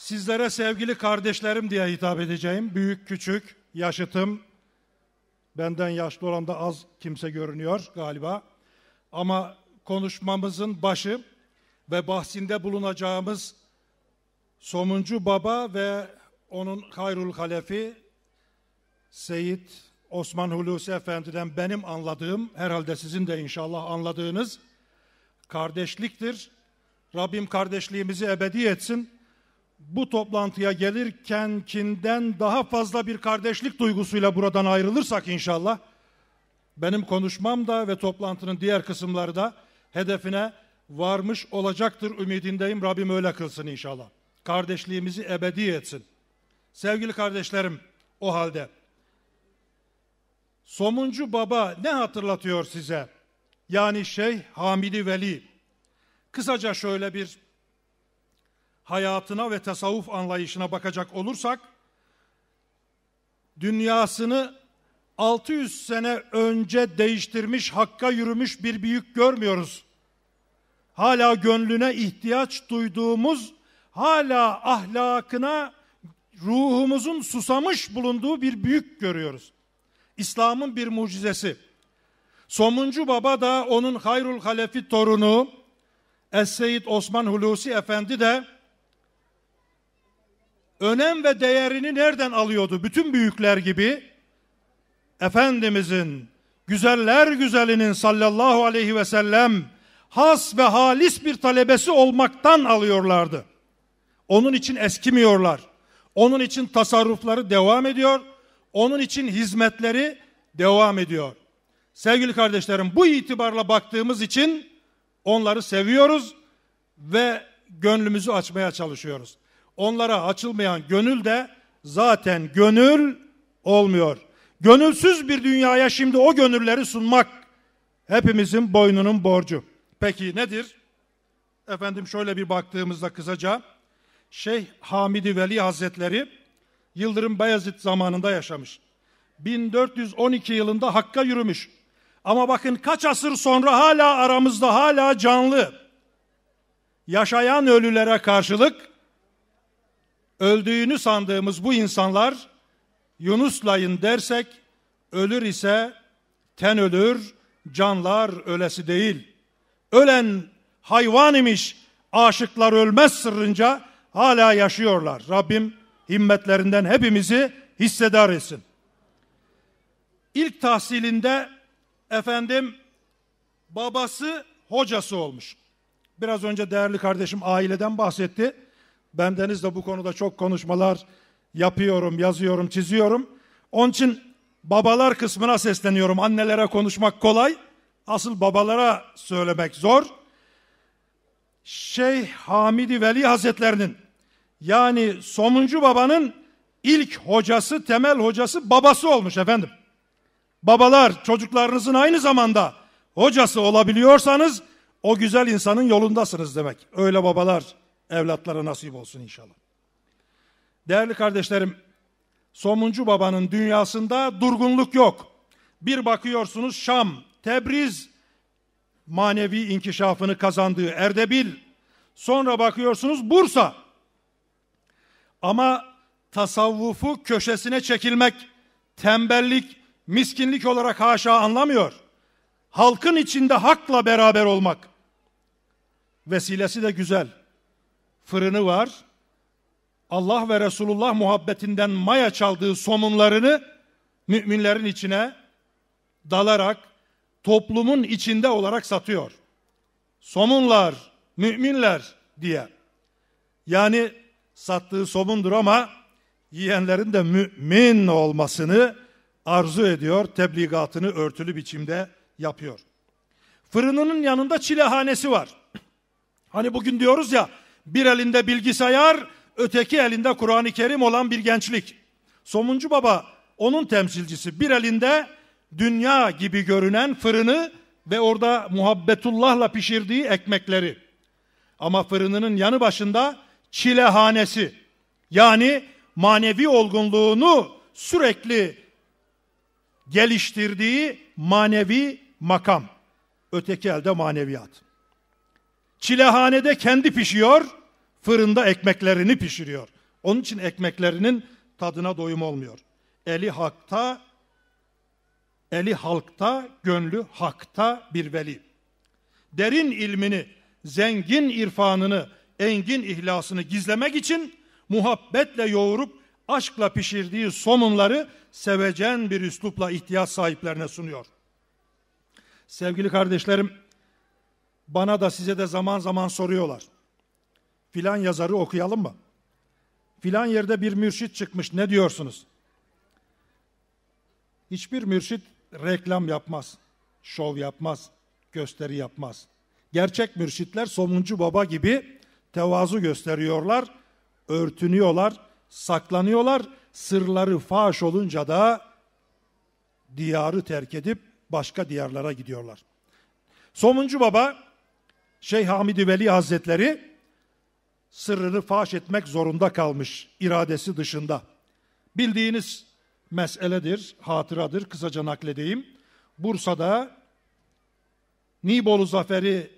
Sizlere sevgili kardeşlerim diye hitap edeceğim. Büyük, küçük, yaşıtım. Benden yaşlı olan da az kimse görünüyor galiba. Ama konuşmamızın başı ve bahsinde bulunacağımız Somuncu Baba ve onun Hayrul Halefi Seyit Osman Hulusi Efendi'den benim anladığım, herhalde sizin de inşallah anladığınız kardeşliktir. Rabbim kardeşliğimizi ebedi etsin bu toplantıya gelirkenkinden daha fazla bir kardeşlik duygusuyla buradan ayrılırsak inşallah benim konuşmam da ve toplantının diğer kısımları da hedefine varmış olacaktır ümidindeyim. Rabbim öyle kılsın inşallah. Kardeşliğimizi ebedi etsin. Sevgili kardeşlerim o halde Somuncu Baba ne hatırlatıyor size? Yani şey Hamidi Veli. Kısaca şöyle bir hayatına ve tasavvuf anlayışına bakacak olursak dünyasını 600 sene önce değiştirmiş, hakka yürümüş bir büyük görmüyoruz. Hala gönlüne ihtiyaç duyduğumuz, hala ahlakına ruhumuzun susamış bulunduğu bir büyük görüyoruz. İslam'ın bir mucizesi. Somuncu Baba da onun Hayrul Halefi torunu Es-Seyyid Osman Hulusi Efendi de önem ve değerini nereden alıyordu? Bütün büyükler gibi Efendimizin güzeller güzelinin sallallahu aleyhi ve sellem has ve halis bir talebesi olmaktan alıyorlardı. Onun için eskimiyorlar. Onun için tasarrufları devam ediyor. Onun için hizmetleri devam ediyor. Sevgili kardeşlerim bu itibarla baktığımız için onları seviyoruz ve gönlümüzü açmaya çalışıyoruz onlara açılmayan gönül de zaten gönül olmuyor. Gönülsüz bir dünyaya şimdi o gönülleri sunmak hepimizin boynunun borcu. Peki nedir? Efendim şöyle bir baktığımızda kısaca Şeyh Hamidi Veli Hazretleri Yıldırım Bayezid zamanında yaşamış. 1412 yılında Hakk'a yürümüş. Ama bakın kaç asır sonra hala aramızda hala canlı. Yaşayan ölülere karşılık öldüğünü sandığımız bu insanlar Yunuslayın dersek ölür ise ten ölür, canlar ölesi değil. Ölen hayvan imiş, aşıklar ölmez sırrınca hala yaşıyorlar. Rabbim himmetlerinden hepimizi hissedar etsin. İlk tahsilinde efendim babası hocası olmuş. Biraz önce değerli kardeşim aileden bahsetti. Ben Deniz'le bu konuda çok konuşmalar yapıyorum, yazıyorum, çiziyorum. Onun için babalar kısmına sesleniyorum. Annelere konuşmak kolay. Asıl babalara söylemek zor. Şeyh Hamidi Veli Hazretlerinin yani Somuncu Baba'nın ilk hocası, temel hocası babası olmuş efendim. Babalar çocuklarınızın aynı zamanda hocası olabiliyorsanız o güzel insanın yolundasınız demek. Öyle babalar evlatlara nasip olsun inşallah. Değerli kardeşlerim, Somuncu Baba'nın dünyasında durgunluk yok. Bir bakıyorsunuz Şam, Tebriz manevi inkişafını kazandığı Erdebil, sonra bakıyorsunuz Bursa. Ama tasavvufu köşesine çekilmek, tembellik, miskinlik olarak haşa anlamıyor. Halkın içinde hakla beraber olmak. Vesilesi de güzel fırını var. Allah ve Resulullah muhabbetinden maya çaldığı somunlarını müminlerin içine dalarak toplumun içinde olarak satıyor. Somunlar, müminler diye. Yani sattığı somundur ama yiyenlerin de mümin olmasını arzu ediyor. Tebligatını örtülü biçimde yapıyor. Fırınının yanında çilehanesi var. Hani bugün diyoruz ya bir elinde bilgisayar, öteki elinde Kur'an-ı Kerim olan bir gençlik. Somuncu Baba onun temsilcisi. Bir elinde dünya gibi görünen fırını ve orada muhabbetullahla pişirdiği ekmekleri. Ama fırınının yanı başında çilehanesi. Yani manevi olgunluğunu sürekli geliştirdiği manevi makam. Öteki elde maneviyat. Çilehanede kendi pişiyor, fırında ekmeklerini pişiriyor. Onun için ekmeklerinin tadına doyum olmuyor. Eli hakta, eli halkta, gönlü hakta bir veli. Derin ilmini, zengin irfanını, engin ihlasını gizlemek için muhabbetle yoğurup aşkla pişirdiği somunları sevecen bir üslupla ihtiyaç sahiplerine sunuyor. Sevgili kardeşlerim, bana da size de zaman zaman soruyorlar. Filan yazarı okuyalım mı? Filan yerde bir mürşit çıkmış ne diyorsunuz? Hiçbir mürşit reklam yapmaz, şov yapmaz, gösteri yapmaz. Gerçek mürşitler somuncu baba gibi tevazu gösteriyorlar, örtünüyorlar, saklanıyorlar. Sırları faş olunca da diyarı terk edip başka diyarlara gidiyorlar. Somuncu baba Şeyh Hamidi Veli Hazretleri sırrını faş etmek zorunda kalmış iradesi dışında. Bildiğiniz meseledir, hatıradır. Kısaca nakledeyim. Bursa'da Nibolu Zaferi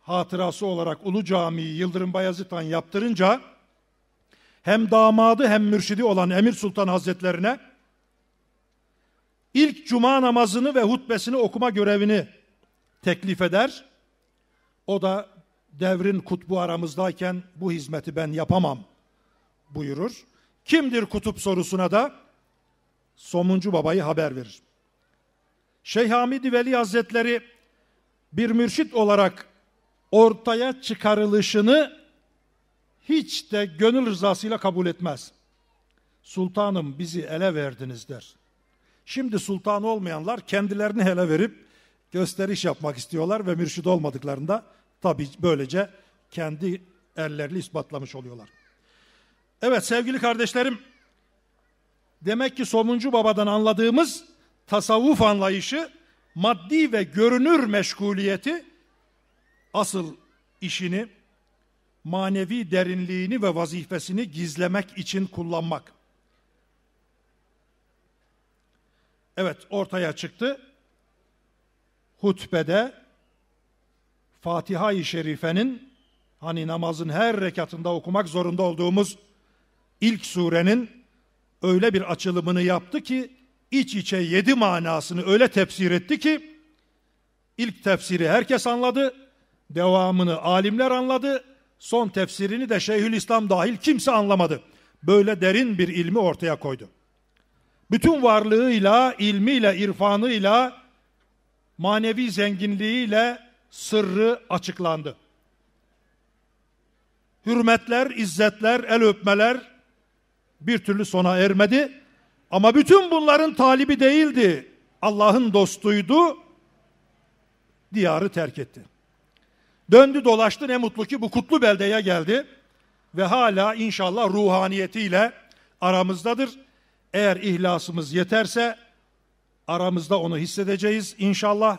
hatırası olarak Ulu Camii'yi Yıldırım Bayezid Han yaptırınca hem damadı hem mürşidi olan Emir Sultan Hazretlerine ilk cuma namazını ve hutbesini okuma görevini teklif eder. O da devrin kutbu aramızdayken bu hizmeti ben yapamam buyurur. Kimdir kutup sorusuna da Somuncu Baba'yı haber verir. Şeyh Hamidi Veli Hazretleri bir mürşit olarak ortaya çıkarılışını hiç de gönül rızasıyla kabul etmez. Sultanım bizi ele verdiniz der. Şimdi sultan olmayanlar kendilerini ele verip gösteriş yapmak istiyorlar ve mürşid olmadıklarında Tabi böylece kendi ellerini ispatlamış oluyorlar. Evet sevgili kardeşlerim, demek ki Somuncu Baba'dan anladığımız tasavvuf anlayışı, maddi ve görünür meşguliyeti asıl işini, manevi derinliğini ve vazifesini gizlemek için kullanmak. Evet ortaya çıktı. Hutbede Fatiha-i Şerife'nin hani namazın her rekatında okumak zorunda olduğumuz ilk surenin öyle bir açılımını yaptı ki iç içe yedi manasını öyle tefsir etti ki ilk tefsiri herkes anladı, devamını alimler anladı, son tefsirini de Şeyhülislam dahil kimse anlamadı. Böyle derin bir ilmi ortaya koydu. Bütün varlığıyla, ilmiyle, irfanıyla, manevi zenginliğiyle sırrı açıklandı. Hürmetler, izzetler, el öpmeler bir türlü sona ermedi. Ama bütün bunların talibi değildi. Allah'ın dostuydu. Diyarı terk etti. Döndü dolaştı ne mutlu ki bu kutlu beldeye geldi. Ve hala inşallah ruhaniyetiyle aramızdadır. Eğer ihlasımız yeterse aramızda onu hissedeceğiz inşallah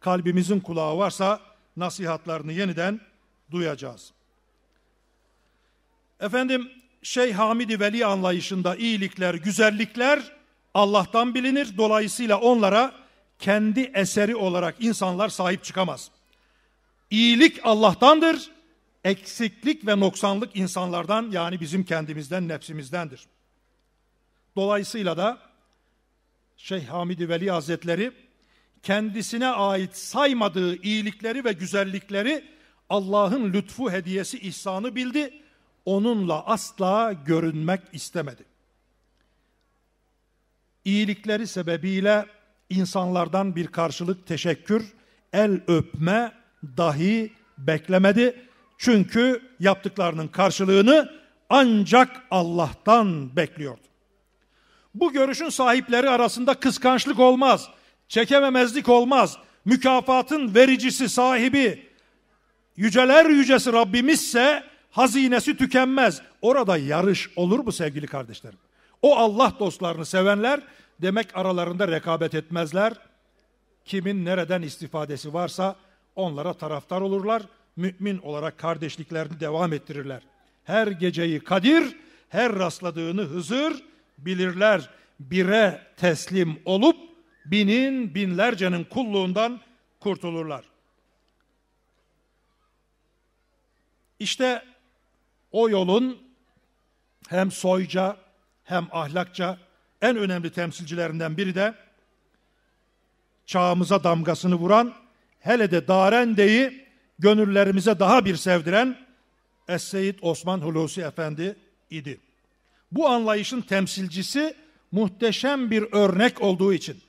kalbimizin kulağı varsa nasihatlarını yeniden duyacağız. Efendim Şeyh Hamidi Veli anlayışında iyilikler, güzellikler Allah'tan bilinir. Dolayısıyla onlara kendi eseri olarak insanlar sahip çıkamaz. İyilik Allah'tandır. Eksiklik ve noksanlık insanlardan yani bizim kendimizden, nefsimizdendir. Dolayısıyla da Şeyh Hamidi Veli Hazretleri kendisine ait saymadığı iyilikleri ve güzellikleri Allah'ın lütfu hediyesi ihsanı bildi. Onunla asla görünmek istemedi. İyilikleri sebebiyle insanlardan bir karşılık, teşekkür, el öpme dahi beklemedi. Çünkü yaptıklarının karşılığını ancak Allah'tan bekliyordu. Bu görüşün sahipleri arasında kıskançlık olmaz. Çekememezlik olmaz. Mükafatın vericisi, sahibi yüceler yücesi Rabbimizse hazinesi tükenmez. Orada yarış olur mu sevgili kardeşlerim? O Allah dostlarını sevenler demek aralarında rekabet etmezler. Kimin nereden istifadesi varsa onlara taraftar olurlar. Mümin olarak kardeşliklerini devam ettirirler. Her geceyi Kadir, her rastladığını Hızır bilirler. Bire teslim olup binin binlercenin kulluğundan kurtulurlar. İşte o yolun hem soyca hem ahlakça en önemli temsilcilerinden biri de çağımıza damgasını vuran hele de Darende'yi gönüllerimize daha bir sevdiren Es-Seyyid Osman Hulusi Efendi idi. Bu anlayışın temsilcisi muhteşem bir örnek olduğu için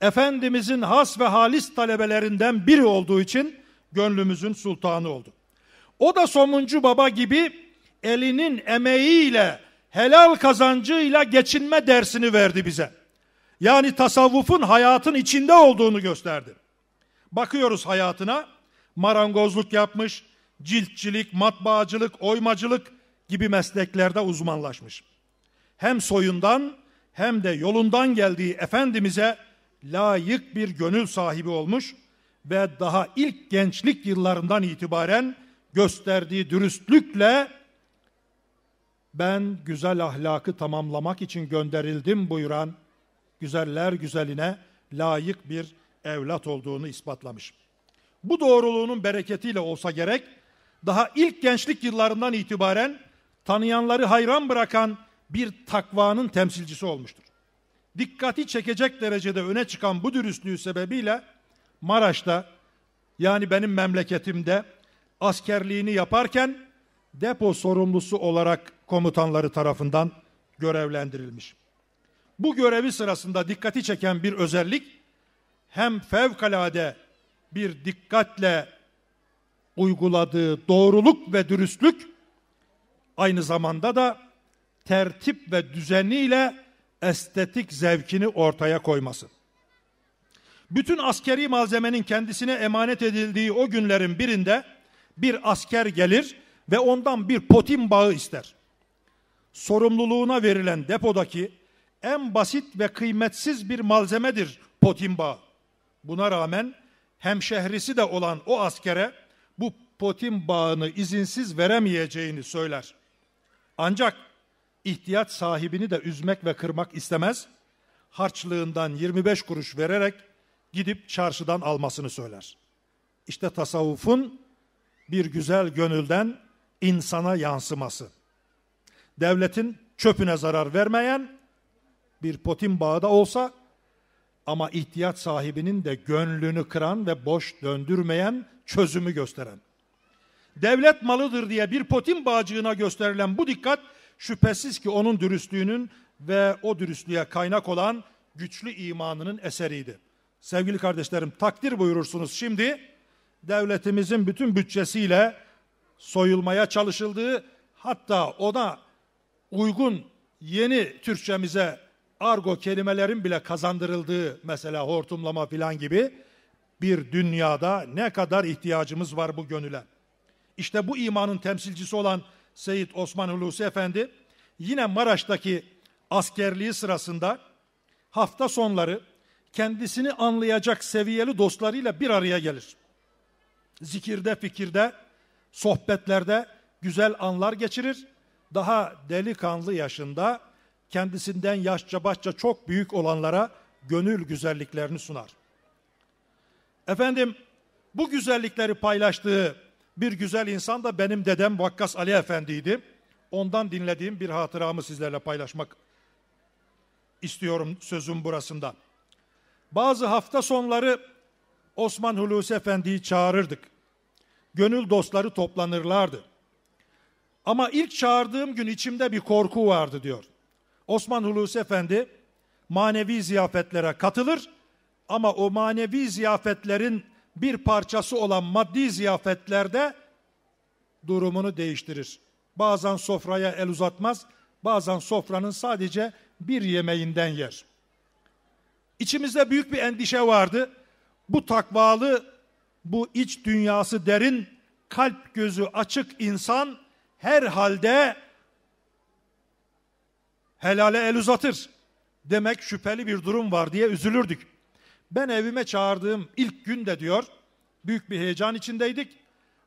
Efendimizin has ve halis talebelerinden biri olduğu için gönlümüzün sultanı oldu. O da somuncu baba gibi elinin emeğiyle, helal kazancıyla geçinme dersini verdi bize. Yani tasavvufun hayatın içinde olduğunu gösterdi. Bakıyoruz hayatına, marangozluk yapmış, ciltçilik, matbaacılık, oymacılık gibi mesleklerde uzmanlaşmış. Hem soyundan hem de yolundan geldiği Efendimiz'e layık bir gönül sahibi olmuş ve daha ilk gençlik yıllarından itibaren gösterdiği dürüstlükle ben güzel ahlakı tamamlamak için gönderildim buyuran güzeller güzeline layık bir evlat olduğunu ispatlamış. Bu doğruluğunun bereketiyle olsa gerek daha ilk gençlik yıllarından itibaren tanıyanları hayran bırakan bir takvanın temsilcisi olmuştur dikkati çekecek derecede öne çıkan bu dürüstlüğü sebebiyle Maraş'ta yani benim memleketimde askerliğini yaparken depo sorumlusu olarak komutanları tarafından görevlendirilmiş. Bu görevi sırasında dikkati çeken bir özellik hem fevkalade bir dikkatle uyguladığı doğruluk ve dürüstlük aynı zamanda da tertip ve düzeniyle estetik zevkini ortaya koymasın. Bütün askeri malzemenin kendisine emanet edildiği o günlerin birinde bir asker gelir ve ondan bir potin bağı ister. Sorumluluğuna verilen depodaki en basit ve kıymetsiz bir malzemedir potin bağı. Buna rağmen hemşehrisi de olan o askere bu potin bağını izinsiz veremeyeceğini söyler. Ancak ihtiyaç sahibini de üzmek ve kırmak istemez. Harçlığından 25 kuruş vererek gidip çarşıdan almasını söyler. İşte tasavvufun bir güzel gönülden insana yansıması. Devletin çöpüne zarar vermeyen bir potin bağı da olsa ama ihtiyaç sahibinin de gönlünü kıran ve boş döndürmeyen çözümü gösteren. Devlet malıdır diye bir potin bağcığına gösterilen bu dikkat şüphesiz ki onun dürüstlüğünün ve o dürüstlüğe kaynak olan güçlü imanının eseriydi. Sevgili kardeşlerim takdir buyurursunuz şimdi devletimizin bütün bütçesiyle soyulmaya çalışıldığı hatta ona uygun yeni Türkçemize argo kelimelerin bile kazandırıldığı mesela hortumlama filan gibi bir dünyada ne kadar ihtiyacımız var bu gönüle. İşte bu imanın temsilcisi olan Seyit Osman Hulusi Efendi yine Maraş'taki askerliği sırasında hafta sonları kendisini anlayacak seviyeli dostlarıyla bir araya gelir. Zikirde, fikirde, sohbetlerde güzel anlar geçirir. Daha delikanlı yaşında kendisinden yaşça başça çok büyük olanlara gönül güzelliklerini sunar. Efendim bu güzellikleri paylaştığı bir güzel insan da benim dedem Vakkas Ali Efendi'ydi. Ondan dinlediğim bir hatıramı sizlerle paylaşmak istiyorum sözüm burasında. Bazı hafta sonları Osman Hulusi Efendi'yi çağırırdık. Gönül dostları toplanırlardı. Ama ilk çağırdığım gün içimde bir korku vardı diyor. Osman Hulusi Efendi manevi ziyafetlere katılır ama o manevi ziyafetlerin bir parçası olan maddi ziyafetlerde durumunu değiştirir. Bazen sofraya el uzatmaz, bazen sofranın sadece bir yemeğinden yer. İçimizde büyük bir endişe vardı. Bu takvalı, bu iç dünyası derin, kalp gözü açık insan her halde helale el uzatır. Demek şüpheli bir durum var diye üzülürdük. Ben evime çağırdığım ilk gün de diyor büyük bir heyecan içindeydik.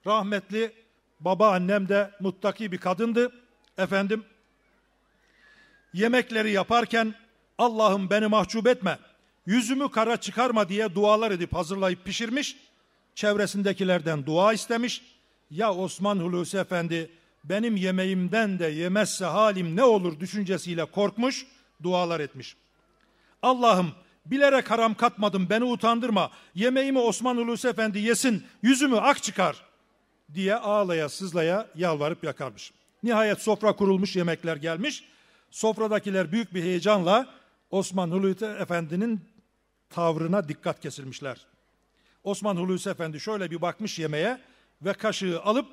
Rahmetli baba annem de muttaki bir kadındı. Efendim yemekleri yaparken Allah'ım beni mahcup etme, yüzümü kara çıkarma diye dualar edip hazırlayıp pişirmiş, çevresindekilerden dua istemiş. Ya Osman Hulusi Efendi benim yemeğimden de yemezse halim ne olur düşüncesiyle korkmuş, dualar etmiş. Allah'ım Bilerek haram katmadım beni utandırma. Yemeğimi Osman Hulusi Efendi yesin yüzümü ak çıkar diye ağlaya sızlaya yalvarıp yakarmış. Nihayet sofra kurulmuş yemekler gelmiş. Sofradakiler büyük bir heyecanla Osman Hulusi Efendi'nin tavrına dikkat kesilmişler. Osman Hulusi Efendi şöyle bir bakmış yemeğe ve kaşığı alıp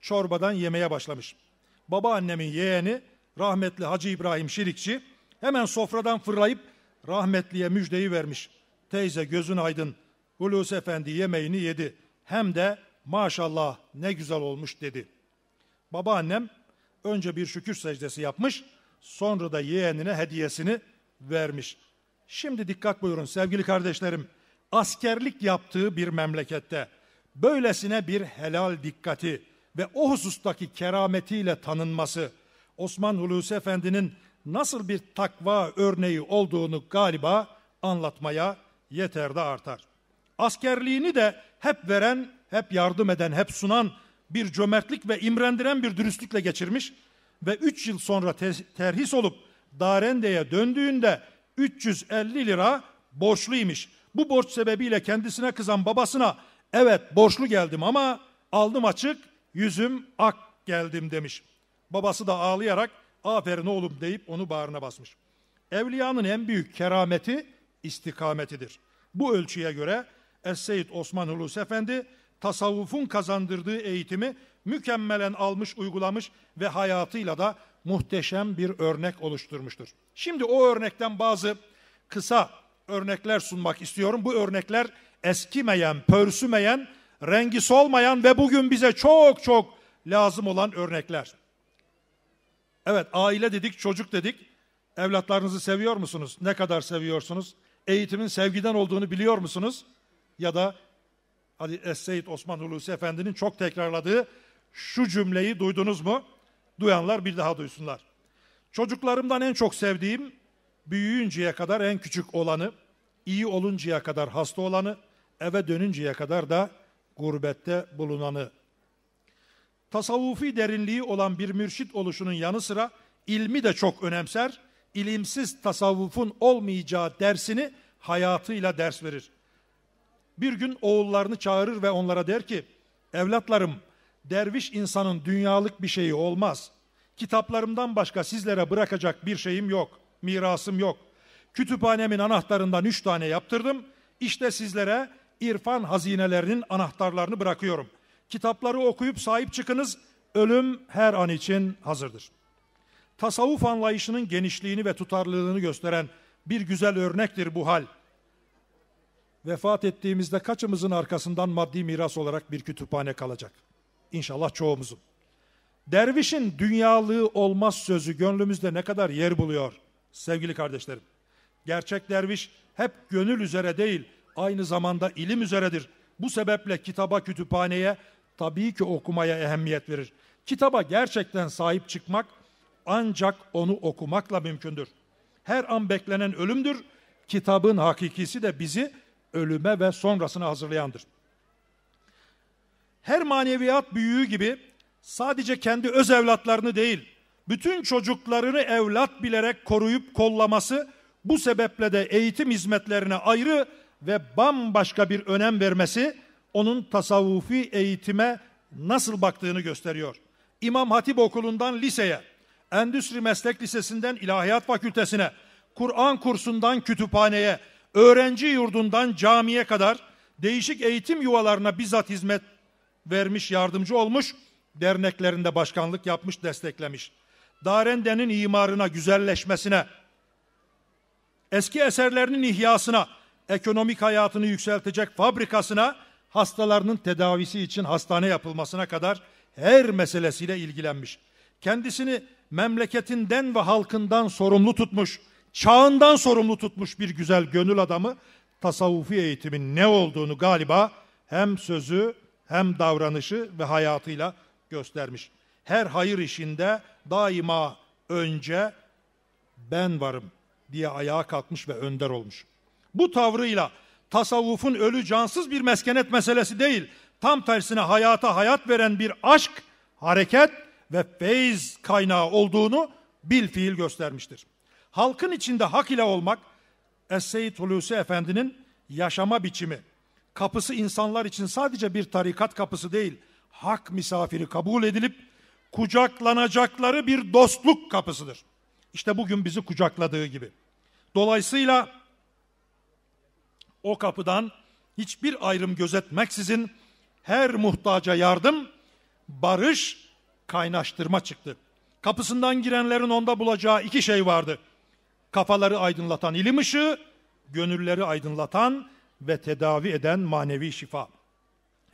çorbadan yemeye başlamış. Babaannemin yeğeni rahmetli Hacı İbrahim Şirikçi hemen sofradan fırlayıp rahmetliye müjdeyi vermiş. Teyze gözün aydın. Hulusi Efendi yemeğini yedi. Hem de maşallah ne güzel olmuş dedi. Babaannem önce bir şükür secdesi yapmış, sonra da yeğenine hediyesini vermiş. Şimdi dikkat buyurun sevgili kardeşlerim. Askerlik yaptığı bir memlekette böylesine bir helal dikkati ve o husustaki kerametiyle tanınması Osman Hulusi Efendi'nin nasıl bir takva örneği olduğunu galiba anlatmaya yeter de artar. Askerliğini de hep veren, hep yardım eden, hep sunan bir cömertlik ve imrendiren bir dürüstlükle geçirmiş ve 3 yıl sonra terhis olup Darende'ye döndüğünde 350 lira borçluymuş. Bu borç sebebiyle kendisine kızan babasına evet borçlu geldim ama aldım açık yüzüm ak geldim demiş. Babası da ağlayarak aferin oğlum deyip onu bağrına basmış. Evliyanın en büyük kerameti istikametidir. Bu ölçüye göre Es-Seyyid Osman Hulusi Efendi tasavvufun kazandırdığı eğitimi mükemmelen almış, uygulamış ve hayatıyla da muhteşem bir örnek oluşturmuştur. Şimdi o örnekten bazı kısa örnekler sunmak istiyorum. Bu örnekler eskimeyen, pörsümeyen, rengi solmayan ve bugün bize çok çok lazım olan örnekler. Evet aile dedik, çocuk dedik. Evlatlarınızı seviyor musunuz? Ne kadar seviyorsunuz? Eğitimin sevgiden olduğunu biliyor musunuz? Ya da hadi Es-Seyyid Osman Hulusi Efendi'nin çok tekrarladığı şu cümleyi duydunuz mu? Duyanlar bir daha duysunlar. Çocuklarımdan en çok sevdiğim büyüyünceye kadar en küçük olanı, iyi oluncaya kadar hasta olanı, eve dönünceye kadar da gurbette bulunanı tasavvufi derinliği olan bir mürşit oluşunun yanı sıra ilmi de çok önemser, ilimsiz tasavvufun olmayacağı dersini hayatıyla ders verir. Bir gün oğullarını çağırır ve onlara der ki, evlatlarım derviş insanın dünyalık bir şeyi olmaz. Kitaplarımdan başka sizlere bırakacak bir şeyim yok, mirasım yok. Kütüphanemin anahtarından üç tane yaptırdım. İşte sizlere irfan hazinelerinin anahtarlarını bırakıyorum. Kitapları okuyup sahip çıkınız. Ölüm her an için hazırdır. Tasavvuf anlayışının genişliğini ve tutarlılığını gösteren bir güzel örnektir bu hal. Vefat ettiğimizde kaçımızın arkasından maddi miras olarak bir kütüphane kalacak? İnşallah çoğumuzun. Dervişin dünyalığı olmaz sözü gönlümüzde ne kadar yer buluyor sevgili kardeşlerim. Gerçek derviş hep gönül üzere değil, aynı zamanda ilim üzeredir. Bu sebeple kitaba, kütüphaneye, tabii ki okumaya ehemmiyet verir. Kitaba gerçekten sahip çıkmak ancak onu okumakla mümkündür. Her an beklenen ölümdür. Kitabın hakikisi de bizi ölüme ve sonrasına hazırlayandır. Her maneviyat büyüğü gibi sadece kendi öz evlatlarını değil, bütün çocuklarını evlat bilerek koruyup kollaması bu sebeple de eğitim hizmetlerine ayrı ve bambaşka bir önem vermesi onun tasavvufi eğitime nasıl baktığını gösteriyor. İmam Hatip Okulu'ndan liseye, Endüstri Meslek Lisesi'nden İlahiyat Fakültesine, Kur'an kursundan kütüphaneye, öğrenci yurdundan camiye kadar değişik eğitim yuvalarına bizzat hizmet vermiş, yardımcı olmuş, derneklerinde başkanlık yapmış, desteklemiş. Darende'nin imarına, güzelleşmesine, eski eserlerinin ihyasına, ekonomik hayatını yükseltecek fabrikasına, hastalarının tedavisi için hastane yapılmasına kadar her meselesiyle ilgilenmiş. Kendisini memleketinden ve halkından sorumlu tutmuş, çağından sorumlu tutmuş bir güzel gönül adamı tasavvufi eğitimin ne olduğunu galiba hem sözü hem davranışı ve hayatıyla göstermiş. Her hayır işinde daima önce ben varım diye ayağa kalkmış ve önder olmuş. Bu tavrıyla tasavvufun ölü cansız bir meskenet meselesi değil. Tam tersine hayata hayat veren bir aşk, hareket ve feyz kaynağı olduğunu bil fiil göstermiştir. Halkın içinde hak ile olmak, Es-Seyyid Hulusi Efendi'nin yaşama biçimi, kapısı insanlar için sadece bir tarikat kapısı değil, hak misafiri kabul edilip kucaklanacakları bir dostluk kapısıdır. İşte bugün bizi kucakladığı gibi. Dolayısıyla o kapıdan hiçbir ayrım gözetmeksizin her muhtaca yardım, barış, kaynaştırma çıktı. Kapısından girenlerin onda bulacağı iki şey vardı. Kafaları aydınlatan ilim ışığı, gönülleri aydınlatan ve tedavi eden manevi şifa.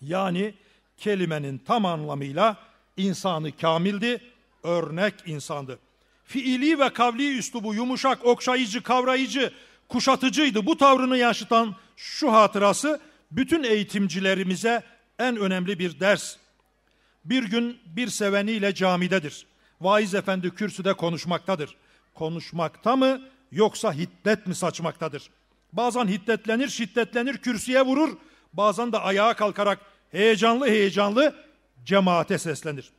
Yani kelimenin tam anlamıyla insanı kamildi, örnek insandı. Fiili ve kavli üslubu yumuşak, okşayıcı, kavrayıcı, kuşatıcıydı. Bu tavrını yaşatan şu hatırası bütün eğitimcilerimize en önemli bir ders. Bir gün bir seveniyle camidedir. Vaiz efendi kürsüde konuşmaktadır. Konuşmakta mı yoksa hiddet mi saçmaktadır? Bazen hiddetlenir, şiddetlenir, kürsüye vurur. Bazen de ayağa kalkarak heyecanlı heyecanlı cemaate seslenir.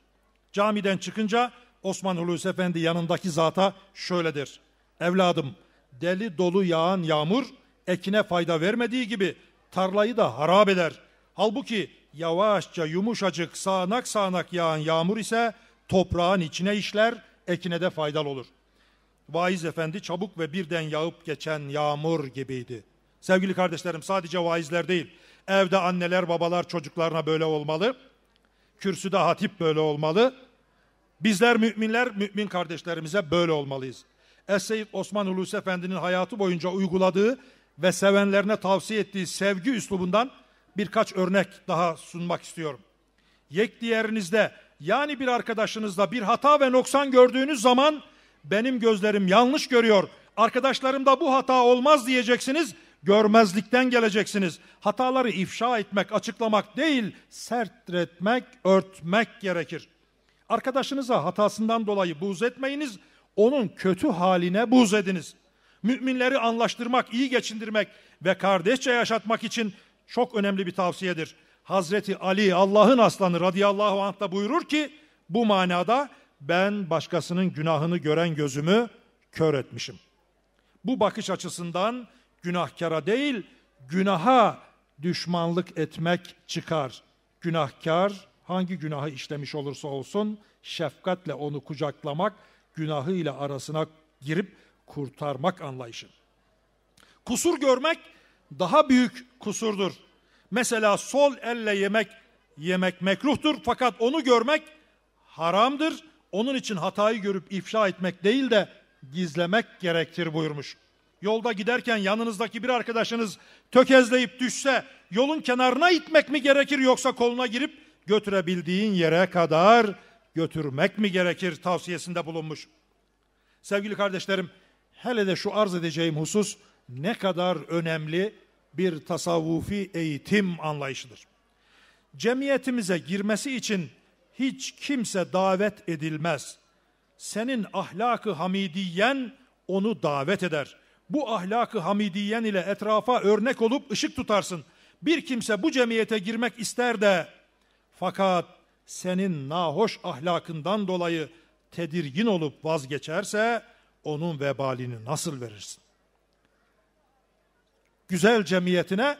Camiden çıkınca Osman Hulusi Efendi yanındaki zata şöyledir. Evladım deli dolu yağan yağmur ekine fayda vermediği gibi tarlayı da harap eder. Halbuki yavaşça yumuşacık sağanak sağanak yağan yağmur ise toprağın içine işler, ekine de faydalı olur. Vaiz efendi çabuk ve birden yağıp geçen yağmur gibiydi. Sevgili kardeşlerim sadece vaizler değil, evde anneler babalar çocuklarına böyle olmalı. Kürsüde hatip böyle olmalı. Bizler müminler, mümin kardeşlerimize böyle olmalıyız. Es-Seyyid Osman Hulusi Efendi'nin hayatı boyunca uyguladığı ve sevenlerine tavsiye ettiği sevgi üslubundan birkaç örnek daha sunmak istiyorum. Yek diğerinizde yani bir arkadaşınızda bir hata ve noksan gördüğünüz zaman benim gözlerim yanlış görüyor. Arkadaşlarımda bu hata olmaz diyeceksiniz. Görmezlikten geleceksiniz. Hataları ifşa etmek, açıklamak değil, sertretmek, örtmek gerekir. Arkadaşınıza hatasından dolayı buğz etmeyiniz onun kötü haline buz ediniz. Müminleri anlaştırmak, iyi geçindirmek ve kardeşçe yaşatmak için çok önemli bir tavsiyedir. Hazreti Ali Allah'ın aslanı radıyallahu anh da buyurur ki bu manada ben başkasının günahını gören gözümü kör etmişim. Bu bakış açısından günahkara değil günaha düşmanlık etmek çıkar. Günahkar hangi günahı işlemiş olursa olsun şefkatle onu kucaklamak günahıyla arasına girip kurtarmak anlayışı. Kusur görmek daha büyük kusurdur. Mesela sol elle yemek yemek mekruhtur fakat onu görmek haramdır. Onun için hatayı görüp ifşa etmek değil de gizlemek gerektir buyurmuş. Yolda giderken yanınızdaki bir arkadaşınız tökezleyip düşse yolun kenarına itmek mi gerekir yoksa koluna girip götürebildiğin yere kadar götürmek mi gerekir tavsiyesinde bulunmuş. Sevgili kardeşlerim, hele de şu arz edeceğim husus ne kadar önemli bir tasavvufi eğitim anlayışıdır. Cemiyetimize girmesi için hiç kimse davet edilmez. Senin ahlakı hamidiyen onu davet eder. Bu ahlakı hamidiyen ile etrafa örnek olup ışık tutarsın. Bir kimse bu cemiyete girmek ister de fakat senin nahoş ahlakından dolayı tedirgin olup vazgeçerse onun vebalini nasıl verirsin? Güzel cemiyetine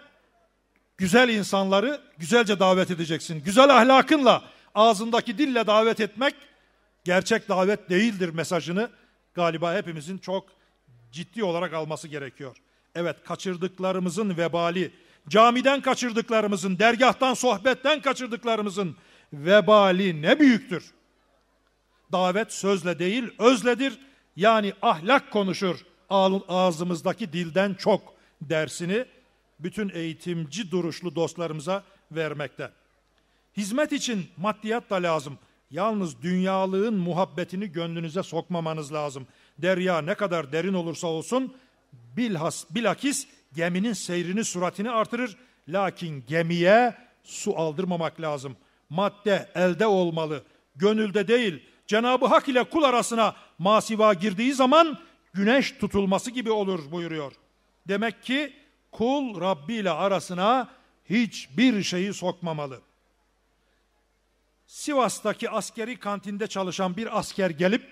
güzel insanları güzelce davet edeceksin. Güzel ahlakınla, ağzındaki dille davet etmek gerçek davet değildir mesajını galiba hepimizin çok ciddi olarak alması gerekiyor. Evet kaçırdıklarımızın vebali, camiden kaçırdıklarımızın, dergahtan, sohbetten kaçırdıklarımızın, vebali ne büyüktür. Davet sözle değil özledir. Yani ahlak konuşur ağzımızdaki dilden çok dersini bütün eğitimci duruşlu dostlarımıza vermekte. Hizmet için maddiyat da lazım. Yalnız dünyalığın muhabbetini gönlünüze sokmamanız lazım. Derya ne kadar derin olursa olsun bilhas, bilakis geminin seyrini suratini artırır. Lakin gemiye su aldırmamak lazım madde elde olmalı, gönülde değil. Cenab-ı Hak ile kul arasına masiva girdiği zaman güneş tutulması gibi olur buyuruyor. Demek ki kul Rabbi ile arasına hiçbir şeyi sokmamalı. Sivas'taki askeri kantinde çalışan bir asker gelip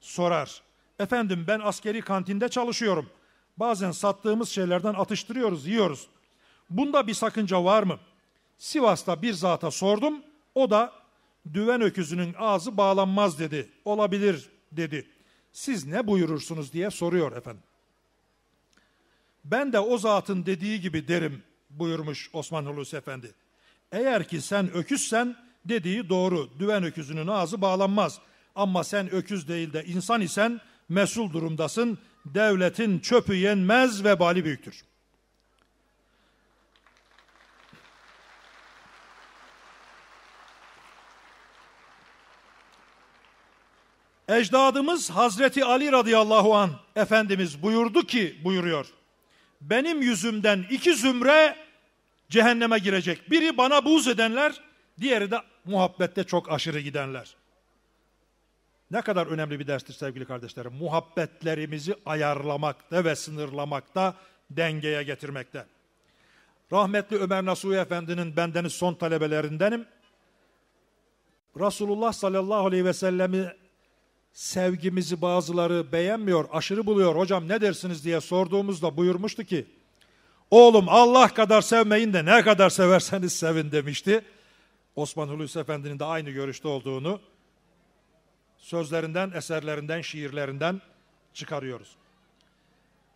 sorar. Efendim ben askeri kantinde çalışıyorum. Bazen sattığımız şeylerden atıştırıyoruz, yiyoruz. Bunda bir sakınca var mı? Sivas'ta bir zata sordum. O da düven öküzünün ağzı bağlanmaz dedi. Olabilir dedi. Siz ne buyurursunuz diye soruyor efendim. Ben de o zatın dediği gibi derim buyurmuş Osman Hulusi Efendi. Eğer ki sen öküzsen dediği doğru. Düven öküzünün ağzı bağlanmaz. Ama sen öküz değil de insan isen mesul durumdasın. Devletin çöpü yenmez ve vebali büyüktür.'' Ecdadımız Hazreti Ali radıyallahu an Efendimiz buyurdu ki buyuruyor. Benim yüzümden iki zümre cehenneme girecek. Biri bana buz edenler, diğeri de muhabbette çok aşırı gidenler. Ne kadar önemli bir derstir sevgili kardeşlerim. Muhabbetlerimizi ayarlamakta ve sınırlamakta, dengeye getirmekte. Rahmetli Ömer Nasuhi Efendi'nin bendeniz son talebelerindenim. Resulullah sallallahu aleyhi ve sellemi sevgimizi bazıları beğenmiyor, aşırı buluyor. Hocam ne dersiniz diye sorduğumuzda buyurmuştu ki, oğlum Allah kadar sevmeyin de ne kadar severseniz sevin demişti. Osman Hulusi Efendi'nin de aynı görüşte olduğunu sözlerinden, eserlerinden, şiirlerinden çıkarıyoruz.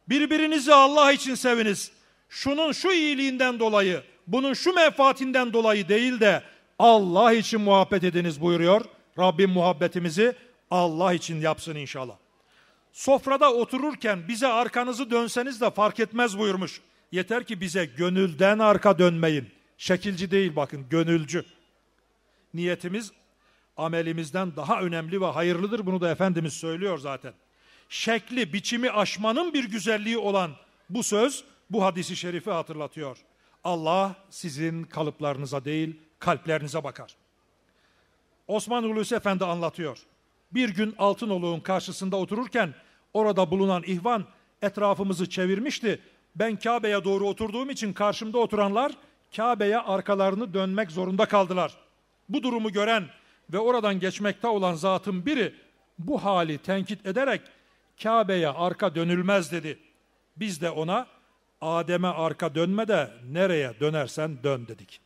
Birbirinizi Allah için seviniz. Şunun şu iyiliğinden dolayı, bunun şu menfaatinden dolayı değil de Allah için muhabbet ediniz buyuruyor. Rabbim muhabbetimizi Allah için yapsın inşallah. Sofrada otururken bize arkanızı dönseniz de fark etmez buyurmuş. Yeter ki bize gönülden arka dönmeyin. Şekilci değil bakın gönülcü. Niyetimiz amelimizden daha önemli ve hayırlıdır. Bunu da Efendimiz söylüyor zaten. Şekli, biçimi aşmanın bir güzelliği olan bu söz bu hadisi şerifi hatırlatıyor. Allah sizin kalıplarınıza değil kalplerinize bakar. Osman Hulusi Efendi anlatıyor. Bir gün Altınoluk'un karşısında otururken orada bulunan ihvan etrafımızı çevirmişti. Ben Kabe'ye doğru oturduğum için karşımda oturanlar Kabe'ye arkalarını dönmek zorunda kaldılar. Bu durumu gören ve oradan geçmekte olan zatın biri bu hali tenkit ederek Kabe'ye arka dönülmez dedi. Biz de ona Adem'e arka dönme de nereye dönersen dön dedik.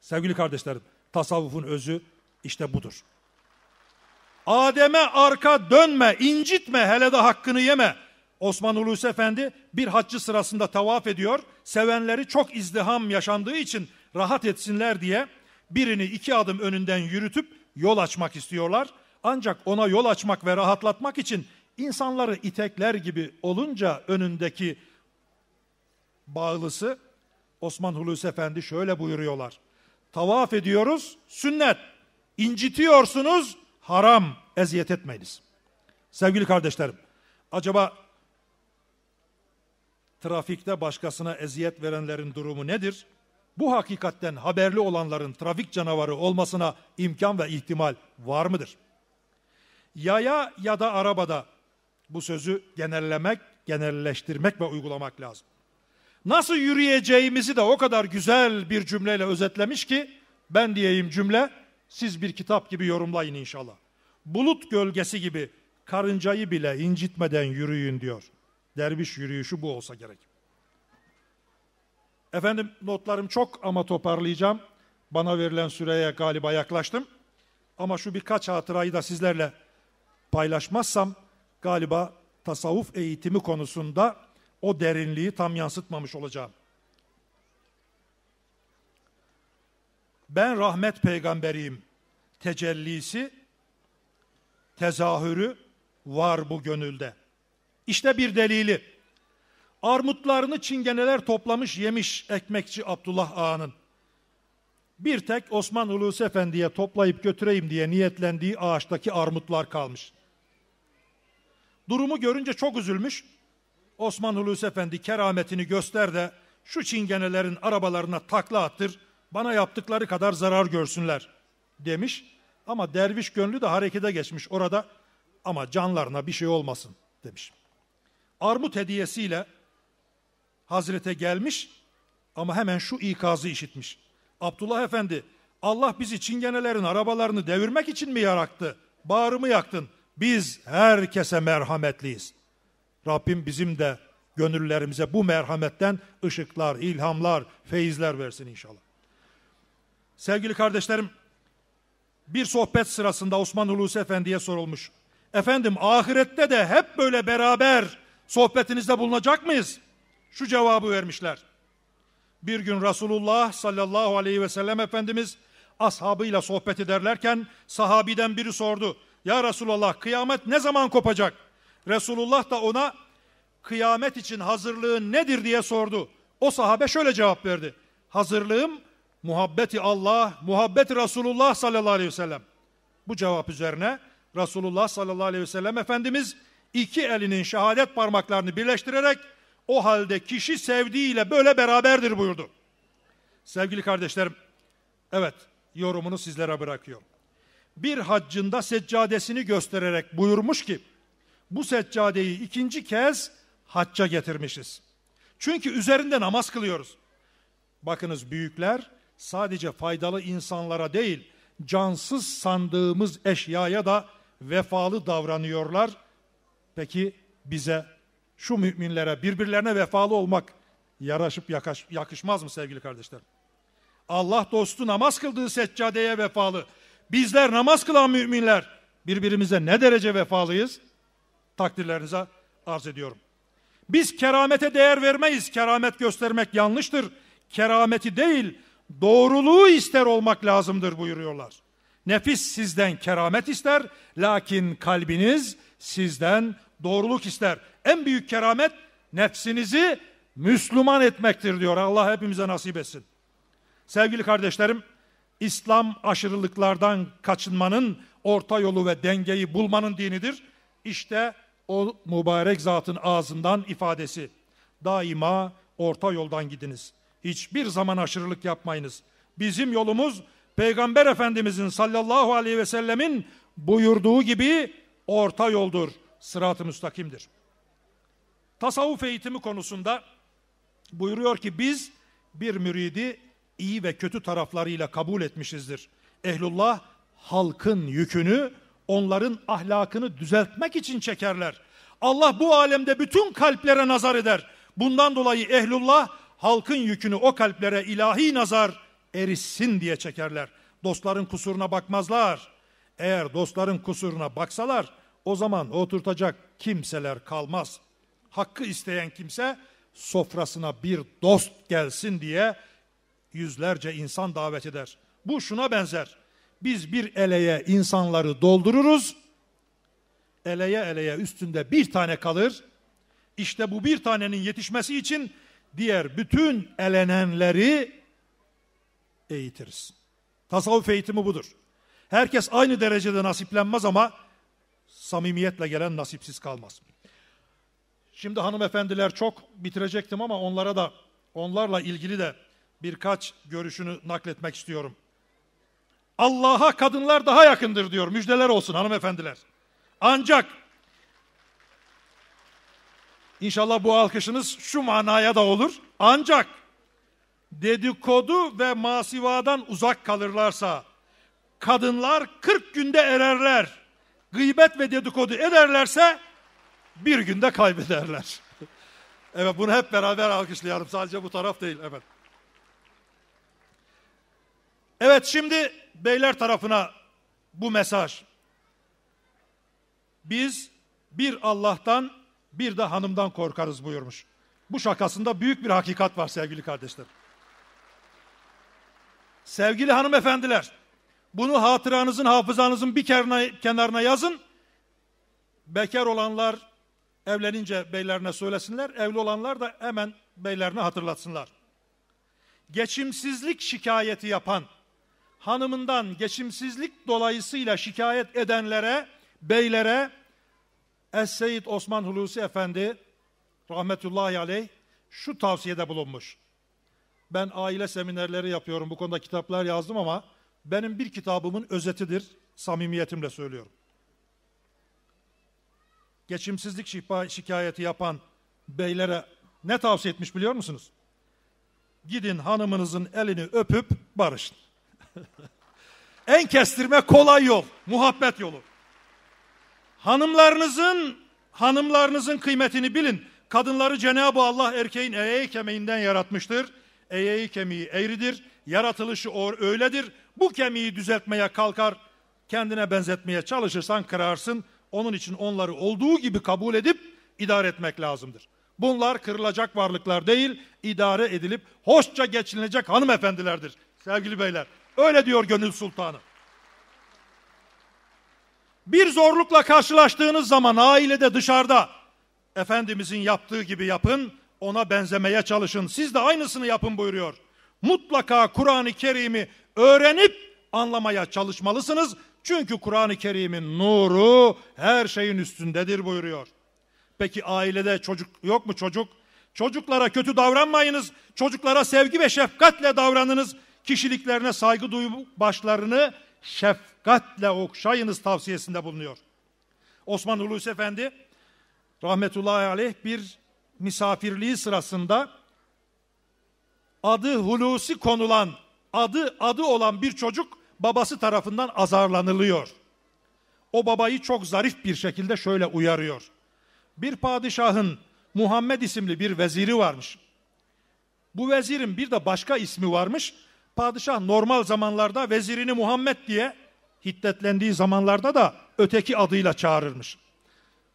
Sevgili kardeşlerim tasavvufun özü işte budur. Adem'e arka dönme, incitme, hele de hakkını yeme. Osman Hulusi Efendi bir haccı sırasında tavaf ediyor. Sevenleri çok izdiham yaşandığı için rahat etsinler diye birini iki adım önünden yürütüp yol açmak istiyorlar. Ancak ona yol açmak ve rahatlatmak için insanları itekler gibi olunca önündeki bağlısı Osman Hulusi Efendi şöyle buyuruyorlar. Tavaf ediyoruz sünnet. incitiyorsunuz haram eziyet etmeyiniz. Sevgili kardeşlerim, acaba trafikte başkasına eziyet verenlerin durumu nedir? Bu hakikatten haberli olanların trafik canavarı olmasına imkan ve ihtimal var mıdır? Yaya ya da arabada bu sözü genellemek, genelleştirmek ve uygulamak lazım. Nasıl yürüyeceğimizi de o kadar güzel bir cümleyle özetlemiş ki ben diyeyim cümle siz bir kitap gibi yorumlayın inşallah. Bulut gölgesi gibi karıncayı bile incitmeden yürüyün diyor. Derviş yürüyüşü bu olsa gerek. Efendim notlarım çok ama toparlayacağım. Bana verilen süreye galiba yaklaştım. Ama şu birkaç hatırayı da sizlerle paylaşmazsam galiba tasavvuf eğitimi konusunda o derinliği tam yansıtmamış olacağım. ben rahmet peygamberiyim tecellisi, tezahürü var bu gönülde. İşte bir delili. Armutlarını çingeneler toplamış yemiş ekmekçi Abdullah Ağa'nın. Bir tek Osman Hulusi Efendi'ye toplayıp götüreyim diye niyetlendiği ağaçtaki armutlar kalmış. Durumu görünce çok üzülmüş. Osman Hulusi Efendi kerametini göster de şu çingenelerin arabalarına takla attır.'' bana yaptıkları kadar zarar görsünler demiş. Ama derviş gönlü de harekete geçmiş orada ama canlarına bir şey olmasın demiş. Armut hediyesiyle Hazrete gelmiş ama hemen şu ikazı işitmiş. Abdullah Efendi Allah bizi çingenelerin arabalarını devirmek için mi yarattı? Bağrımı yaktın. Biz herkese merhametliyiz. Rabbim bizim de gönüllerimize bu merhametten ışıklar, ilhamlar, feyizler versin inşallah. Sevgili kardeşlerim, bir sohbet sırasında Osman Hulusi Efendi'ye sorulmuş. Efendim ahirette de hep böyle beraber sohbetinizde bulunacak mıyız? Şu cevabı vermişler. Bir gün Resulullah sallallahu aleyhi ve sellem Efendimiz ashabıyla sohbet ederlerken sahabiden biri sordu. Ya Resulallah kıyamet ne zaman kopacak? Resulullah da ona kıyamet için hazırlığın nedir diye sordu. O sahabe şöyle cevap verdi. Hazırlığım muhabbeti Allah, muhabbeti Resulullah sallallahu aleyhi ve sellem. Bu cevap üzerine Resulullah sallallahu aleyhi ve sellem Efendimiz iki elinin şehadet parmaklarını birleştirerek o halde kişi sevdiğiyle böyle beraberdir buyurdu. Sevgili kardeşlerim, evet yorumunu sizlere bırakıyorum. Bir haccında seccadesini göstererek buyurmuş ki, bu seccadeyi ikinci kez hacca getirmişiz. Çünkü üzerinde namaz kılıyoruz. Bakınız büyükler sadece faydalı insanlara değil, cansız sandığımız eşyaya da vefalı davranıyorlar. Peki bize, şu müminlere, birbirlerine vefalı olmak yaraşıp yakaş, yakışmaz mı sevgili kardeşlerim? Allah dostu namaz kıldığı seccadeye vefalı. Bizler namaz kılan müminler birbirimize ne derece vefalıyız? Takdirlerinize arz ediyorum. Biz keramete değer vermeyiz. Keramet göstermek yanlıştır. Kerameti değil, doğruluğu ister olmak lazımdır buyuruyorlar. Nefis sizden keramet ister, lakin kalbiniz sizden doğruluk ister. En büyük keramet nefsinizi Müslüman etmektir diyor. Allah hepimize nasip etsin. Sevgili kardeşlerim, İslam aşırılıklardan kaçınmanın orta yolu ve dengeyi bulmanın dinidir. İşte o mübarek zatın ağzından ifadesi. Daima orta yoldan gidiniz.'' hiçbir zaman aşırılık yapmayınız. Bizim yolumuz Peygamber Efendimizin sallallahu aleyhi ve sellemin buyurduğu gibi orta yoldur. Sırat-ı müstakimdir. Tasavvuf eğitimi konusunda buyuruyor ki biz bir müridi iyi ve kötü taraflarıyla kabul etmişizdir. Ehlullah halkın yükünü onların ahlakını düzeltmek için çekerler. Allah bu alemde bütün kalplere nazar eder. Bundan dolayı ehlullah halkın yükünü o kalplere ilahi nazar erişsin diye çekerler. Dostların kusuruna bakmazlar. Eğer dostların kusuruna baksalar o zaman oturtacak kimseler kalmaz. Hakkı isteyen kimse sofrasına bir dost gelsin diye yüzlerce insan davet eder. Bu şuna benzer. Biz bir eleye insanları doldururuz. Eleye eleye üstünde bir tane kalır. İşte bu bir tanenin yetişmesi için diğer bütün elenenleri eğitiriz. Tasavvuf eğitimi budur. Herkes aynı derecede nasiplenmez ama samimiyetle gelen nasipsiz kalmaz. Şimdi hanımefendiler çok bitirecektim ama onlara da onlarla ilgili de birkaç görüşünü nakletmek istiyorum. Allah'a kadınlar daha yakındır diyor. Müjdeler olsun hanımefendiler. Ancak İnşallah bu alkışınız şu manaya da olur. Ancak dedikodu ve masivadan uzak kalırlarsa kadınlar 40 günde ererler. Gıybet ve dedikodu ederlerse bir günde kaybederler. evet bunu hep beraber alkışlayalım. Sadece bu taraf değil. Evet. Evet şimdi beyler tarafına bu mesaj. Biz bir Allah'tan bir de hanımdan korkarız buyurmuş. Bu şakasında büyük bir hakikat var sevgili kardeşler. Sevgili hanımefendiler, bunu hatıranızın, hafızanızın bir kenarına, kenarına yazın. Bekar olanlar evlenince beylerine söylesinler, evli olanlar da hemen beylerine hatırlatsınlar. Geçimsizlik şikayeti yapan, hanımından geçimsizlik dolayısıyla şikayet edenlere, beylere Es-Seyyid Osman Hulusi Efendi rahmetullahi aleyh şu tavsiyede bulunmuş. Ben aile seminerleri yapıyorum. Bu konuda kitaplar yazdım ama benim bir kitabımın özetidir. Samimiyetimle söylüyorum. Geçimsizlik şikayeti yapan beylere ne tavsiye etmiş biliyor musunuz? Gidin hanımınızın elini öpüp barışın. en kestirme kolay yol, muhabbet yolu. Hanımlarınızın hanımlarınızın kıymetini bilin. Kadınları Cenab-ı Allah erkeğin eğeği kemiğinden yaratmıştır. Eğeği kemiği eğridir. Yaratılışı öyledir. Bu kemiği düzeltmeye kalkar, kendine benzetmeye çalışırsan kırarsın. Onun için onları olduğu gibi kabul edip idare etmek lazımdır. Bunlar kırılacak varlıklar değil, idare edilip hoşça geçinilecek hanımefendilerdir sevgili beyler. Öyle diyor Gönül Sultanı. Bir zorlukla karşılaştığınız zaman ailede dışarıda Efendimizin yaptığı gibi yapın, ona benzemeye çalışın. Siz de aynısını yapın buyuruyor. Mutlaka Kur'an-ı Kerim'i öğrenip anlamaya çalışmalısınız. Çünkü Kur'an-ı Kerim'in nuru her şeyin üstündedir buyuruyor. Peki ailede çocuk yok mu çocuk? Çocuklara kötü davranmayınız. Çocuklara sevgi ve şefkatle davranınız. Kişiliklerine saygı duyup başlarını şefkatle okşayınız tavsiyesinde bulunuyor. Osman Hulusi Efendi rahmetullahi aleyh bir misafirliği sırasında adı Hulusi konulan, adı adı olan bir çocuk babası tarafından azarlanılıyor. O babayı çok zarif bir şekilde şöyle uyarıyor. Bir padişahın Muhammed isimli bir veziri varmış. Bu vezirin bir de başka ismi varmış. Padişah normal zamanlarda vezirini Muhammed diye hiddetlendiği zamanlarda da öteki adıyla çağırırmış.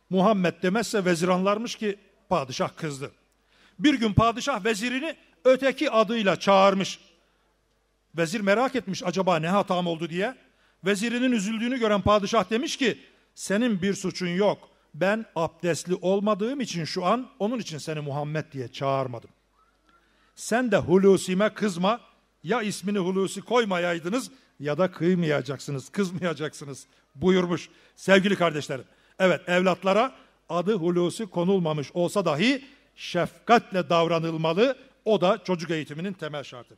Muhammed demezse vezir anlarmış ki padişah kızdı. Bir gün padişah vezirini öteki adıyla çağırmış. Vezir merak etmiş acaba ne hatam oldu diye. Vezirinin üzüldüğünü gören padişah demiş ki senin bir suçun yok. Ben abdestli olmadığım için şu an onun için seni Muhammed diye çağırmadım. Sen de hulusime kızma ya ismini Hulusi koymayaydınız ya da kıymayacaksınız, kızmayacaksınız buyurmuş sevgili kardeşlerim. Evet evlatlara adı Hulusi konulmamış olsa dahi şefkatle davranılmalı. O da çocuk eğitiminin temel şartı.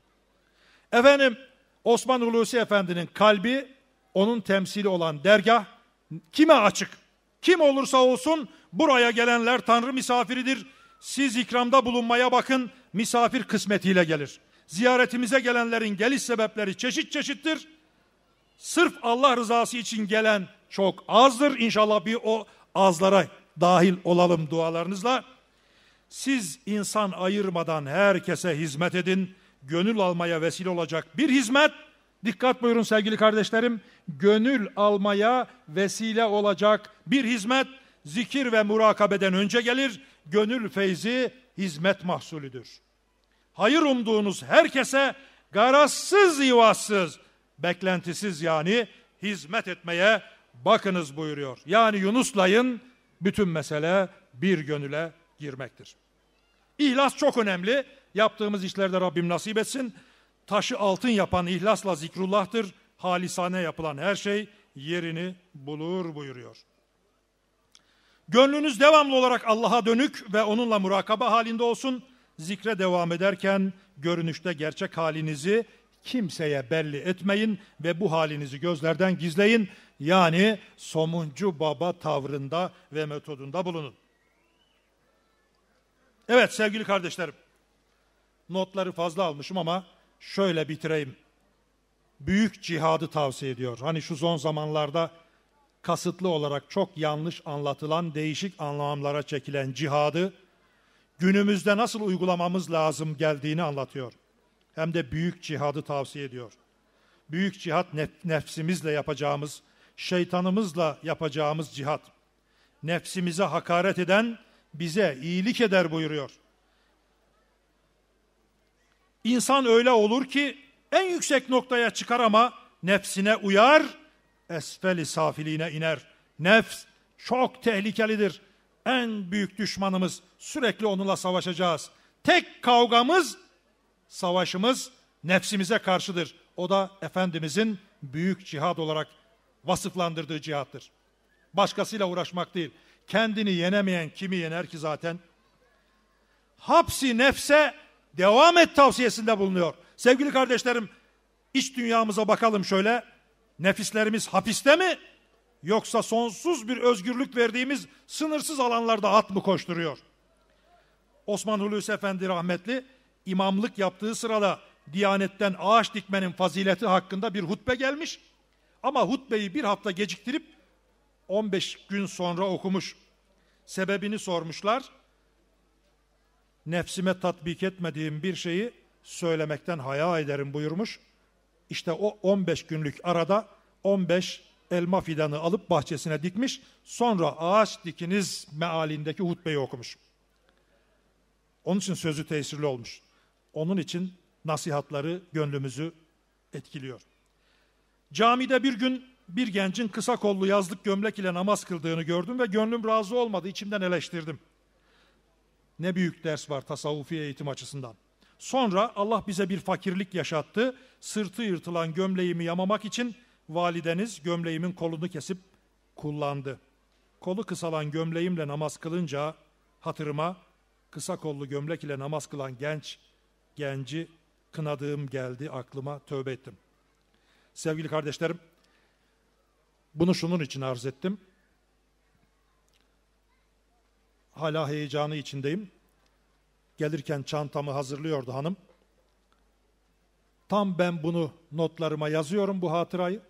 Efendim Osman Hulusi Efendi'nin kalbi onun temsili olan dergah kime açık? Kim olursa olsun buraya gelenler Tanrı misafiridir. Siz ikramda bulunmaya bakın misafir kısmetiyle gelir.'' ziyaretimize gelenlerin geliş sebepleri çeşit çeşittir. Sırf Allah rızası için gelen çok azdır. İnşallah bir o azlara dahil olalım dualarınızla. Siz insan ayırmadan herkese hizmet edin. Gönül almaya vesile olacak bir hizmet. Dikkat buyurun sevgili kardeşlerim. Gönül almaya vesile olacak bir hizmet zikir ve murakabeden önce gelir. Gönül feyzi hizmet mahsulüdür hayır umduğunuz herkese garazsız ivazsız, beklentisiz yani hizmet etmeye bakınız buyuruyor. Yani Yunuslay'ın bütün mesele bir gönüle girmektir. İhlas çok önemli. Yaptığımız işlerde Rabbim nasip etsin. Taşı altın yapan ihlasla zikrullah'tır. Halisane yapılan her şey yerini bulur buyuruyor. Gönlünüz devamlı olarak Allah'a dönük ve onunla murakaba halinde olsun zikre devam ederken görünüşte gerçek halinizi kimseye belli etmeyin ve bu halinizi gözlerden gizleyin. Yani somuncu baba tavrında ve metodunda bulunun. Evet sevgili kardeşlerim. Notları fazla almışım ama şöyle bitireyim. Büyük cihadı tavsiye ediyor. Hani şu son zamanlarda kasıtlı olarak çok yanlış anlatılan, değişik anlamlara çekilen cihadı günümüzde nasıl uygulamamız lazım geldiğini anlatıyor. Hem de büyük cihadı tavsiye ediyor. Büyük cihat nef nefsimizle yapacağımız, şeytanımızla yapacağımız cihat. Nefsimize hakaret eden bize iyilik eder buyuruyor. İnsan öyle olur ki en yüksek noktaya çıkar ama nefsine uyar, esfeli safiliğine iner. Nefs çok tehlikelidir en büyük düşmanımız. Sürekli onunla savaşacağız. Tek kavgamız, savaşımız nefsimize karşıdır. O da Efendimizin büyük cihad olarak vasıflandırdığı cihattır. Başkasıyla uğraşmak değil. Kendini yenemeyen kimi yener ki zaten? Hapsi nefse devam et tavsiyesinde bulunuyor. Sevgili kardeşlerim, iç dünyamıza bakalım şöyle. Nefislerimiz hapiste mi Yoksa sonsuz bir özgürlük verdiğimiz sınırsız alanlarda at mı koşturuyor? Osman Hulusi Efendi rahmetli imamlık yaptığı sırada Diyanetten ağaç dikmenin fazileti hakkında bir hutbe gelmiş. Ama hutbeyi bir hafta geciktirip 15 gün sonra okumuş. Sebebini sormuşlar. Nefsime tatbik etmediğim bir şeyi söylemekten haya ederim buyurmuş. İşte o 15 günlük arada 15 elma fidanı alıp bahçesine dikmiş. Sonra ağaç dikiniz mealindeki hutbeyi okumuş. Onun için sözü tesirli olmuş. Onun için nasihatları gönlümüzü etkiliyor. Camide bir gün bir gencin kısa kollu yazlık gömlek ile namaz kıldığını gördüm ve gönlüm razı olmadı. içimden eleştirdim. Ne büyük ders var tasavvufi eğitim açısından. Sonra Allah bize bir fakirlik yaşattı. Sırtı yırtılan gömleğimi yamamak için valideniz gömleğimin kolunu kesip kullandı. Kolu kısalan gömleğimle namaz kılınca hatırıma kısa kollu gömlek ile namaz kılan genç genci kınadığım geldi aklıma tövbe ettim. Sevgili kardeşlerim bunu şunun için arz ettim. Hala heyecanı içindeyim. Gelirken çantamı hazırlıyordu hanım. Tam ben bunu notlarıma yazıyorum bu hatırayı.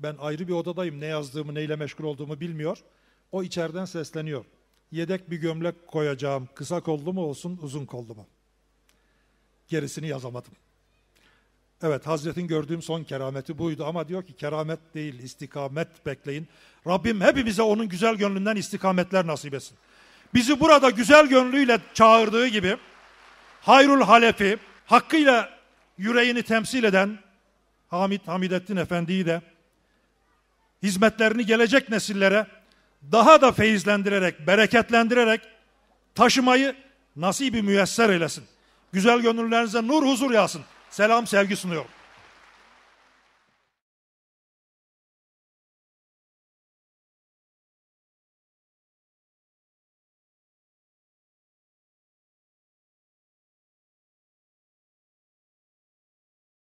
Ben ayrı bir odadayım. Ne yazdığımı, neyle meşgul olduğumu bilmiyor. O içeriden sesleniyor. Yedek bir gömlek koyacağım. Kısa kollu mu olsun, uzun kollu mu? Gerisini yazamadım. Evet, Hazret'in gördüğüm son kerameti buydu ama diyor ki keramet değil, istikamet bekleyin. Rabbim hepimize onun güzel gönlünden istikametler nasip etsin. Bizi burada güzel gönlüyle çağırdığı gibi Hayrul Halefi hakkıyla yüreğini temsil eden Hamid Hamidettin Efendi'yi de hizmetlerini gelecek nesillere daha da feyizlendirerek, bereketlendirerek taşımayı nasibi müyesser eylesin. Güzel gönüllerinize nur huzur yağsın. Selam sevgi sunuyorum.